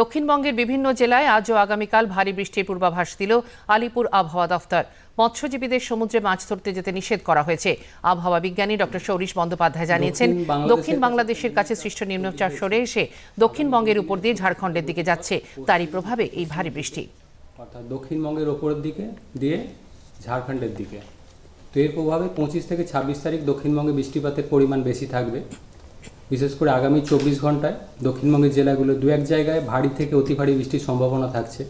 দক্ষিণবঙ্গের বিভিন্ন জেলায় আজও আগামীকাল ভারী বৃষ্টির পূর্বাভাস দিল আলিপুর আবহাওয়া দফতর মৎস্যজীবীদের সমুদ্রে মাছ ধরতে যেতে নিষেধ করা হয়েছে আবহাওয়া বিজ্ঞানী ডক্টর সৌরিশ বন্দ্যোপাধ্যায় জানিয়েছেন দক্ষিণ বাংলাদেশের কাছে সৃষ্ট নিম্নচাপ সরে এসে দক্ষিণবঙ্গের উপর দিয়ে ঝাড়খণ্ডের দিকে যাচ্ছে তারই প্রভাবে এই ভারী বৃষ্টি অর্থাৎ দক্ষিণবঙ্গের ওপরের দিকে দিয়ে ঝাড়খণ্ডের দিকে তো এর প্রভাবে পঁচিশ থেকে ছাব্বিশ তারিখ দক্ষিণবঙ্গে বৃষ্টিপাতের পরিমাণ বেশি থাকবে বিশেষ করে আগামী চব্বিশ ঘন্টায় দক্ষিণবঙ্গের জেলাগুলো দু এক জায়গায় ভারী থেকে অতি ভারী বৃষ্টির সম্ভাবনা থাকছে